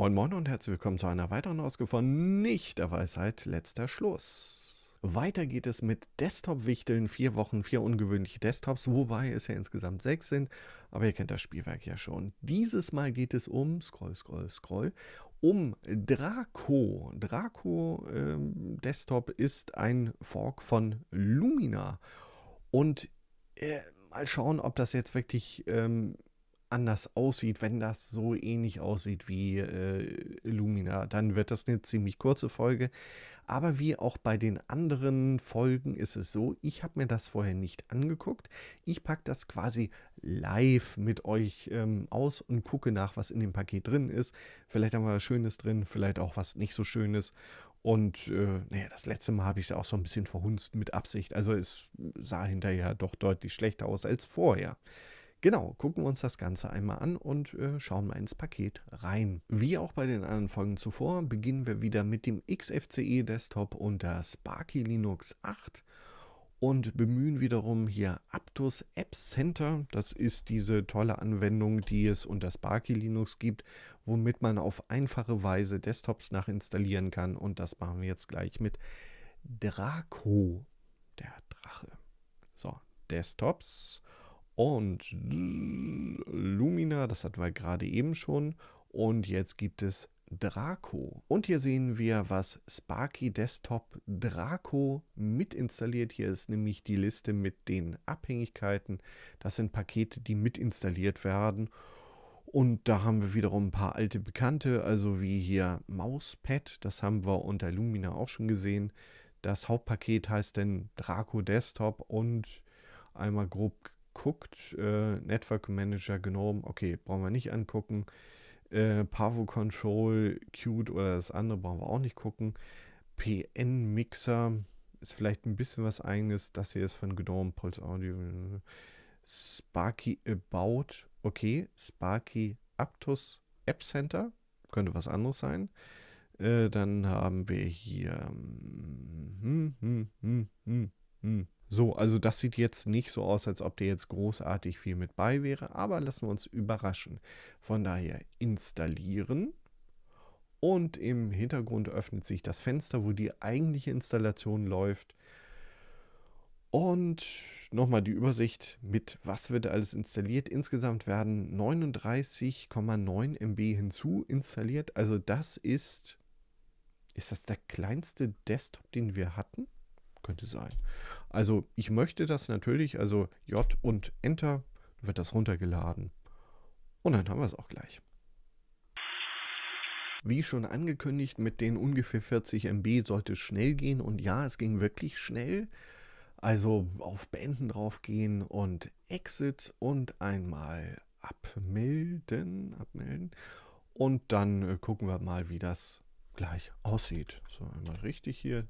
Moin Moin und herzlich willkommen zu einer weiteren Ausgabe von Nicht der Weisheit letzter Schluss. Weiter geht es mit Desktop-Wichteln, vier Wochen, vier ungewöhnliche Desktops, wobei es ja insgesamt sechs sind, aber ihr kennt das Spielwerk ja schon. Dieses Mal geht es um, scroll, scroll, scroll, um Draco. Draco ähm, Desktop ist ein Fork von Lumina und äh, mal schauen, ob das jetzt wirklich... Ähm, anders aussieht, wenn das so ähnlich aussieht wie äh, Illumina. Dann wird das eine ziemlich kurze Folge. Aber wie auch bei den anderen Folgen ist es so, ich habe mir das vorher nicht angeguckt. Ich packe das quasi live mit euch ähm, aus und gucke nach, was in dem Paket drin ist. Vielleicht haben wir was Schönes drin, vielleicht auch was nicht so Schönes. Und äh, naja, das letzte Mal habe ich es auch so ein bisschen verhunzt mit Absicht. Also es sah hinterher doch deutlich schlechter aus als vorher. Genau, gucken wir uns das Ganze einmal an und äh, schauen mal ins Paket rein. Wie auch bei den anderen Folgen zuvor beginnen wir wieder mit dem XFCE Desktop unter Sparky Linux 8 und bemühen wiederum hier Aptus App Center. Das ist diese tolle Anwendung, die es unter Sparky Linux gibt, womit man auf einfache Weise Desktops nachinstallieren kann. Und das machen wir jetzt gleich mit Draco, der Drache. So, Desktops. Und Lumina, das hatten wir gerade eben schon. Und jetzt gibt es Draco. Und hier sehen wir, was Sparky Desktop Draco mit installiert. Hier ist nämlich die Liste mit den Abhängigkeiten. Das sind Pakete, die mit installiert werden. Und da haben wir wiederum ein paar alte Bekannte, also wie hier Mauspad. das haben wir unter Lumina auch schon gesehen. Das Hauptpaket heißt dann Draco Desktop und einmal grob guckt. Äh, Network Manager Gnome, okay, brauchen wir nicht angucken. Äh, Pavo Control, Qt oder das andere brauchen wir auch nicht gucken. PN Mixer ist vielleicht ein bisschen was eigenes. Das hier ist von Gnome, Pulse Audio. Sparky About, okay. Sparky Aptus App Center, könnte was anderes sein. dann haben wir hier. Hm, hm, hm, so, also das sieht jetzt nicht so aus, als ob der jetzt großartig viel mit bei wäre, aber lassen wir uns überraschen. Von daher installieren und im Hintergrund öffnet sich das Fenster, wo die eigentliche Installation läuft. Und nochmal die Übersicht mit, was wird alles installiert. Insgesamt werden 39,9 MB hinzu installiert. Also das ist, ist das der kleinste Desktop, den wir hatten? Könnte sein. Also ich möchte das natürlich, also J und Enter wird das runtergeladen. Und dann haben wir es auch gleich. Wie schon angekündigt, mit den ungefähr 40 MB sollte es schnell gehen. Und ja, es ging wirklich schnell. Also auf Beenden drauf gehen und Exit und einmal abmelden, abmelden. Und dann äh, gucken wir mal, wie das gleich aussieht. So, einmal richtig hier.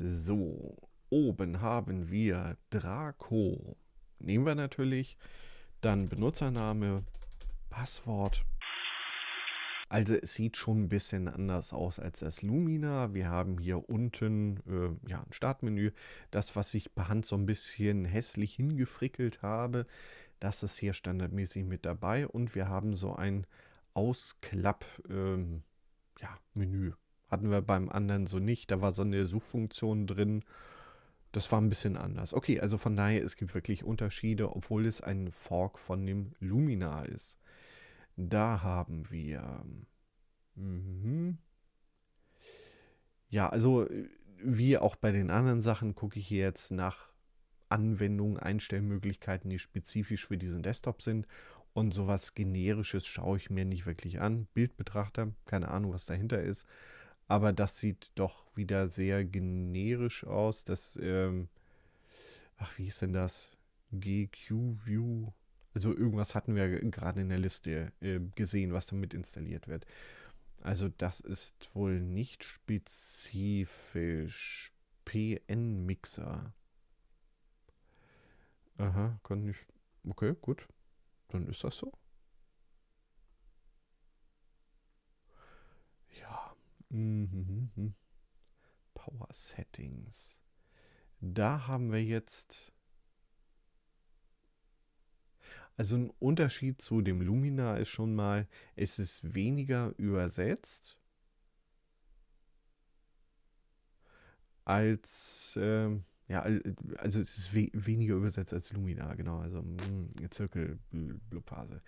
So, oben haben wir Draco. Nehmen wir natürlich. Dann Benutzername, Passwort. Also es sieht schon ein bisschen anders aus als das Lumina. Wir haben hier unten äh, ja, ein Startmenü. Das, was ich per Hand so ein bisschen hässlich hingefrickelt habe, das ist hier standardmäßig mit dabei. Und wir haben so ein Ausklapp-Menü. Ähm, ja, hatten wir beim anderen so nicht. Da war so eine Suchfunktion drin. Das war ein bisschen anders. Okay, also von daher, es gibt wirklich Unterschiede, obwohl es ein Fork von dem Lumina ist. Da haben wir. Mhm. Ja, also äh, wie auch bei den anderen Sachen gucke ich hier jetzt nach Anwendungen, Einstellmöglichkeiten, die spezifisch für diesen Desktop sind. Und sowas Generisches schaue ich mir nicht wirklich an. Bildbetrachter, keine Ahnung, was dahinter ist. Aber das sieht doch wieder sehr generisch aus. Das, ähm, ach, wie hieß denn das? GQ View. Also irgendwas hatten wir gerade in der Liste äh, gesehen, was damit installiert wird. Also das ist wohl nicht spezifisch. PN-Mixer. Aha, kann ich. Okay, gut. Dann ist das so. Mhm, mhm, mhm. Power Settings. Da haben wir jetzt also ein Unterschied zu dem Lumina ist schon mal, es ist weniger übersetzt als äh, ja, also es ist we weniger übersetzt als Lumina, genau, also mh, mm, Zirkelblupase.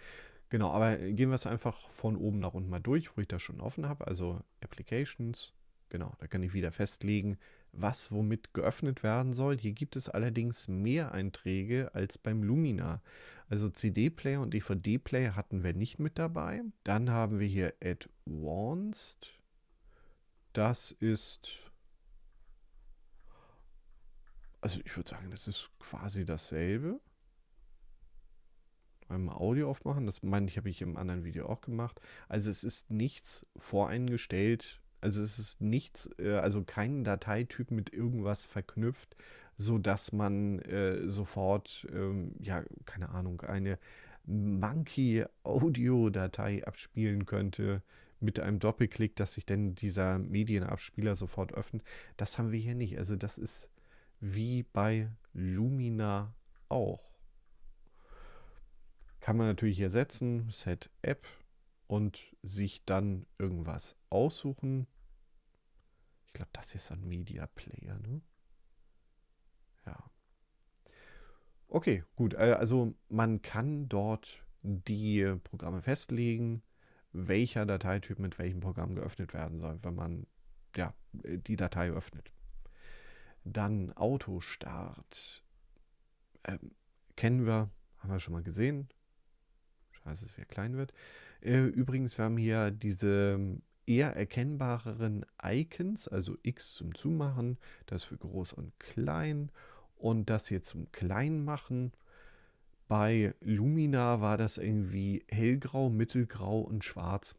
Genau, aber gehen wir es einfach von oben nach unten mal durch, wo ich das schon offen habe. Also Applications, genau, da kann ich wieder festlegen, was womit geöffnet werden soll. Hier gibt es allerdings mehr Einträge als beim Lumina. Also CD-Player und DVD-Player hatten wir nicht mit dabei. Dann haben wir hier Advanced. Das ist, also ich würde sagen, das ist quasi dasselbe beim Audio aufmachen. Das meine ich, habe ich im anderen Video auch gemacht. Also es ist nichts voreingestellt. Also es ist nichts, äh, also kein Dateityp mit irgendwas verknüpft, sodass man äh, sofort, ähm, ja, keine Ahnung, eine Monkey-Audio-Datei abspielen könnte mit einem Doppelklick, dass sich denn dieser Medienabspieler sofort öffnet. Das haben wir hier nicht. Also das ist wie bei Lumina auch kann man natürlich ersetzen, Set App und sich dann irgendwas aussuchen. Ich glaube, das ist ein Media Player, ne? Ja. Okay, gut. Äh, also man kann dort die Programme festlegen, welcher Dateityp mit welchem Programm geöffnet werden soll, wenn man ja, die Datei öffnet. Dann Autostart. Ähm, kennen wir, haben wir schon mal gesehen als es wieder klein wird. Äh, übrigens, wir haben hier diese ähm, eher erkennbareren Icons, also X zum Zumachen, das für groß und klein und das hier zum klein machen. Bei Lumina war das irgendwie hellgrau, mittelgrau und schwarz.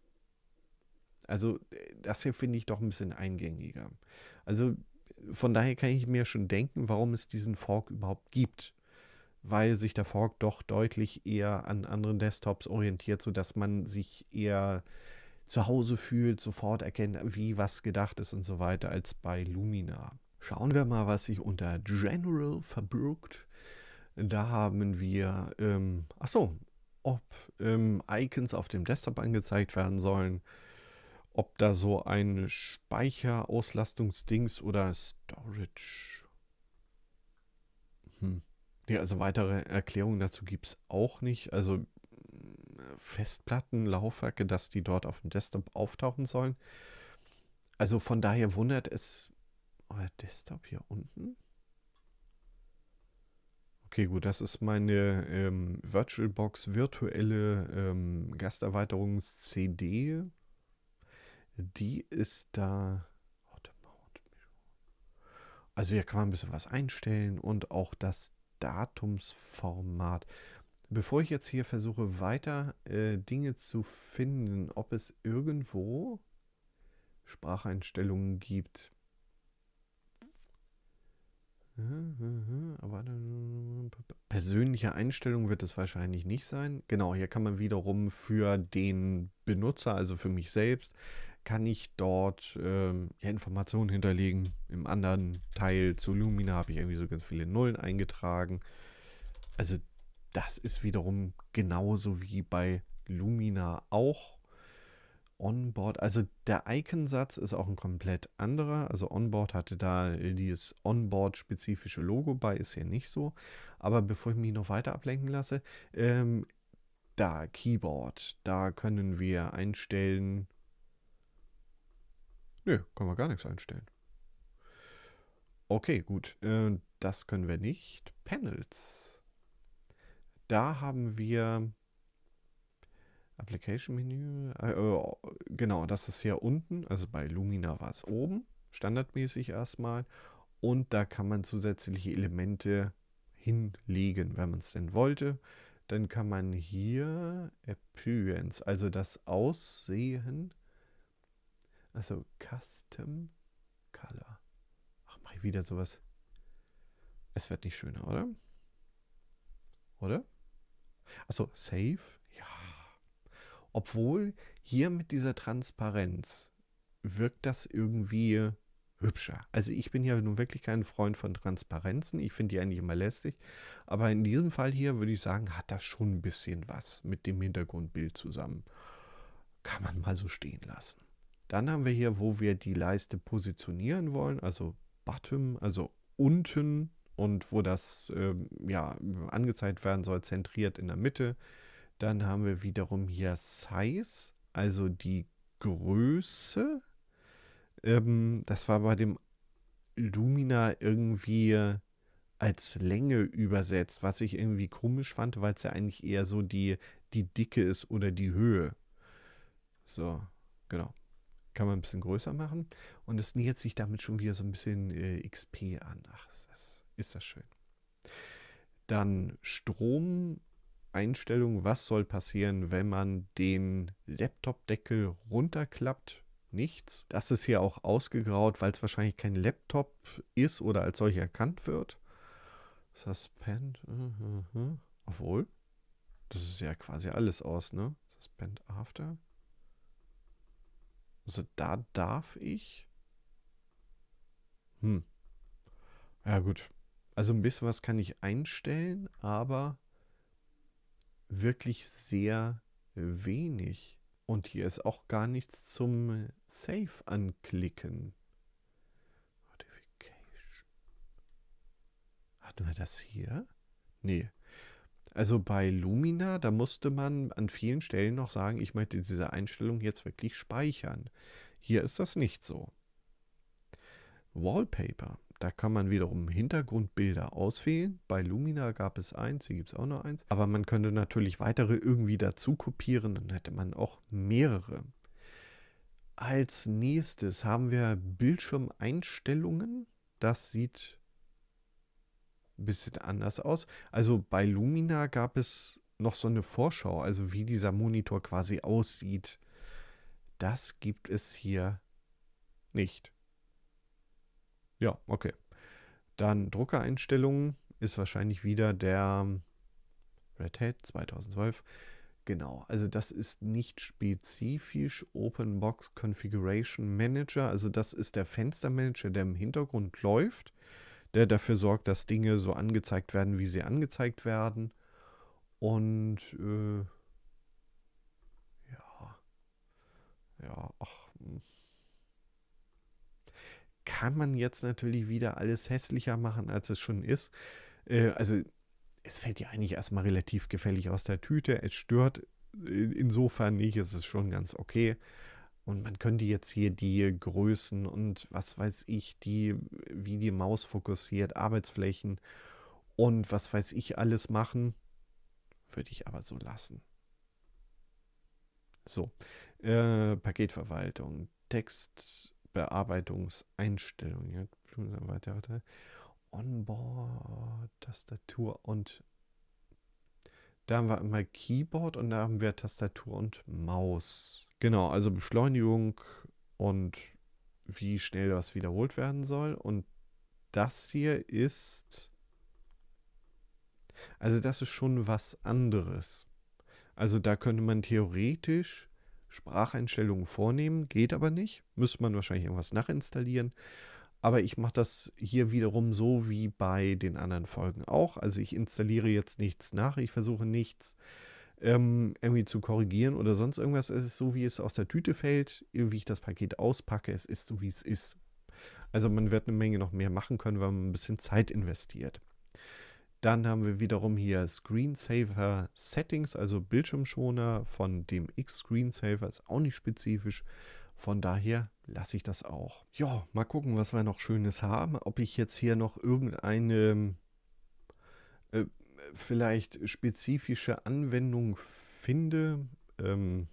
Also äh, das hier finde ich doch ein bisschen eingängiger. Also von daher kann ich mir schon denken, warum es diesen Fork überhaupt gibt weil sich der Fork doch deutlich eher an anderen Desktops orientiert, sodass man sich eher zu Hause fühlt, sofort erkennt, wie was gedacht ist und so weiter, als bei Lumina. Schauen wir mal, was sich unter General verbirgt. Da haben wir, ähm, ach ob ähm, Icons auf dem Desktop angezeigt werden sollen, ob da so ein Speicherauslastungsdings oder Storage. Hm. Nee, also weitere Erklärungen dazu gibt es auch nicht. Also Festplatten, Laufwerke, dass die dort auf dem Desktop auftauchen sollen. Also von daher wundert es euer Desktop hier unten. Okay, gut, das ist meine ähm, VirtualBox virtuelle ähm, Gasterweiterungs-CD. Die ist da. Also hier kann man ein bisschen was einstellen und auch das Datumsformat. Bevor ich jetzt hier versuche, weiter äh, Dinge zu finden, ob es irgendwo Spracheinstellungen gibt. Äh, äh, äh, persönliche Einstellung wird es wahrscheinlich nicht sein. Genau, hier kann man wiederum für den Benutzer, also für mich selbst, kann ich dort ähm, ja, Informationen hinterlegen. Im anderen Teil zu Lumina habe ich irgendwie so ganz viele Nullen eingetragen. Also das ist wiederum genauso wie bei Lumina auch Onboard. Also der Iconsatz ist auch ein komplett anderer. Also Onboard hatte da dieses Onboard-spezifische Logo bei, ist hier nicht so. Aber bevor ich mich noch weiter ablenken lasse, ähm, da Keyboard, da können wir einstellen, Nö, können wir gar nichts einstellen. Okay, gut. Äh, das können wir nicht. Panels. Da haben wir Application Menü. Äh, oh, genau, das ist hier unten. Also bei Lumina war es oben. Standardmäßig erstmal. Und da kann man zusätzliche Elemente hinlegen, wenn man es denn wollte. Dann kann man hier Appearance, also das Aussehen also Custom Color. Ach, mach ich wieder sowas. Es wird nicht schöner, oder? Oder? Achso, Save. Ja. Obwohl hier mit dieser Transparenz wirkt das irgendwie hübscher. Also ich bin ja nun wirklich kein Freund von Transparenzen. Ich finde die eigentlich immer lästig. Aber in diesem Fall hier würde ich sagen, hat das schon ein bisschen was mit dem Hintergrundbild zusammen. Kann man mal so stehen lassen. Dann haben wir hier, wo wir die Leiste positionieren wollen, also Bottom, also unten und wo das äh, ja, angezeigt werden soll, zentriert in der Mitte. Dann haben wir wiederum hier Size, also die Größe. Ähm, das war bei dem Lumina irgendwie als Länge übersetzt, was ich irgendwie komisch fand, weil es ja eigentlich eher so die, die Dicke ist oder die Höhe. So, genau kann man ein bisschen größer machen. Und es nähert sich damit schon wieder so ein bisschen äh, XP an. Ach, ist das, ist das schön. Dann Stromeinstellung. Was soll passieren, wenn man den Laptop-Deckel runterklappt? Nichts. Das ist hier auch ausgegraut, weil es wahrscheinlich kein Laptop ist oder als solch erkannt wird. Suspend. Mhm, mhm. Obwohl, das ist ja quasi alles aus, ne? Suspend after. Also da darf ich. Hm. Ja gut. Also ein bisschen was kann ich einstellen, aber wirklich sehr wenig. Und hier ist auch gar nichts zum Save anklicken. Notification. Hatten wir das hier? Nee. Also bei Lumina, da musste man an vielen Stellen noch sagen, ich möchte diese Einstellung jetzt wirklich speichern. Hier ist das nicht so. Wallpaper, da kann man wiederum Hintergrundbilder auswählen. Bei Lumina gab es eins, hier gibt es auch noch eins. Aber man könnte natürlich weitere irgendwie dazu kopieren, dann hätte man auch mehrere. Als nächstes haben wir Bildschirmeinstellungen. Das sieht ein bisschen anders aus. Also bei Lumina gab es noch so eine Vorschau, also wie dieser Monitor quasi aussieht. Das gibt es hier nicht. Ja, okay. Dann Druckereinstellungen ist wahrscheinlich wieder der Red Hat 2012. Genau, also das ist nicht spezifisch Open Box Configuration Manager. Also das ist der Fenstermanager, der im Hintergrund läuft der dafür sorgt, dass Dinge so angezeigt werden, wie sie angezeigt werden. Und äh, ja, ja, ach. Hm. Kann man jetzt natürlich wieder alles hässlicher machen, als es schon ist. Äh, also es fällt ja eigentlich erstmal relativ gefällig aus der Tüte. Es stört insofern nicht, es ist schon ganz okay. Und man könnte jetzt hier die Größen und was weiß ich, die, wie die Maus fokussiert, Arbeitsflächen und was weiß ich alles machen. Würde ich aber so lassen. So, äh, Paketverwaltung, Textbearbeitungseinstellung, ja, weitere Teil. Onboard, Tastatur und da haben wir einmal Keyboard und da haben wir Tastatur und Maus. Genau, also Beschleunigung und wie schnell das wiederholt werden soll. Und das hier ist. Also, das ist schon was anderes. Also, da könnte man theoretisch Spracheinstellungen vornehmen, geht aber nicht. Müsste man wahrscheinlich irgendwas nachinstallieren. Aber ich mache das hier wiederum so wie bei den anderen Folgen auch. Also ich installiere jetzt nichts nach, ich versuche nichts ähm, irgendwie zu korrigieren oder sonst irgendwas. Es ist so, wie es aus der Tüte fällt, wie ich das Paket auspacke. Es ist so, wie es ist. Also man wird eine Menge noch mehr machen können, weil man ein bisschen Zeit investiert. Dann haben wir wiederum hier Screensaver Settings, also Bildschirmschoner von dem X Screensaver, ist auch nicht spezifisch. Von daher lasse ich das auch. Ja, mal gucken, was wir noch Schönes haben. Ob ich jetzt hier noch irgendeine äh, vielleicht spezifische Anwendung finde. Ähm,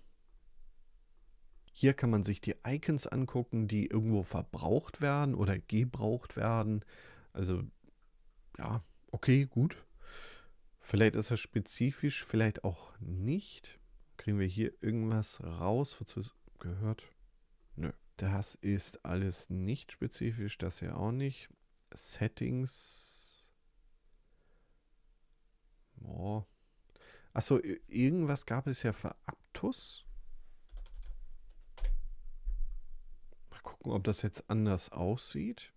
hier kann man sich die Icons angucken, die irgendwo verbraucht werden oder gebraucht werden. Also ja, okay, gut. Vielleicht ist das spezifisch, vielleicht auch nicht. Kriegen wir hier irgendwas raus, wozu es gehört? Nö. Das ist alles nicht spezifisch, das hier auch nicht. Settings Oh. Achso, irgendwas gab es ja für Aptus. Mal gucken, ob das jetzt anders aussieht.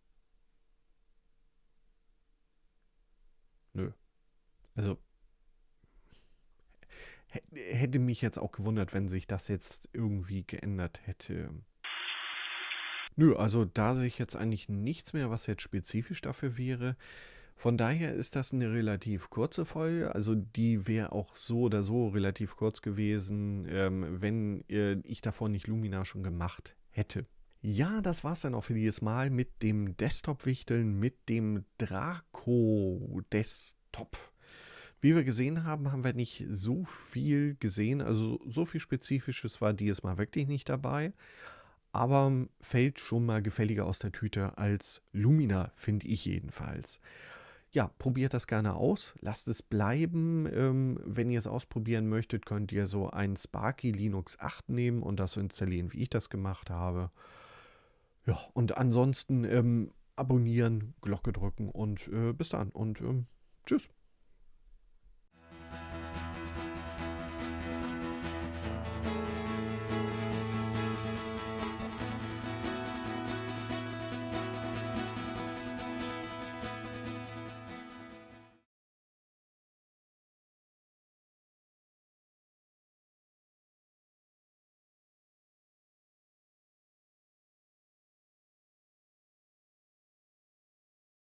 Nö. Also hätte mich jetzt auch gewundert, wenn sich das jetzt irgendwie geändert hätte. Nö, also da sehe ich jetzt eigentlich nichts mehr, was jetzt spezifisch dafür wäre. Von daher ist das eine relativ kurze Folge. Also die wäre auch so oder so relativ kurz gewesen, ähm, wenn äh, ich davon nicht Lumina schon gemacht hätte. Ja, das war es dann auch für dieses Mal mit dem Desktop-Wichteln, mit dem Draco-Desktop. Wie wir gesehen haben, haben wir nicht so viel gesehen. Also so viel Spezifisches war dieses Mal wirklich nicht dabei. Aber fällt schon mal gefälliger aus der Tüte als Lumina, finde ich jedenfalls ja, probiert das gerne aus, lasst es bleiben. Ähm, wenn ihr es ausprobieren möchtet, könnt ihr so ein Sparky Linux 8 nehmen und das so installieren, wie ich das gemacht habe. Ja, und ansonsten ähm, abonnieren, Glocke drücken und äh, bis dann und ähm, tschüss.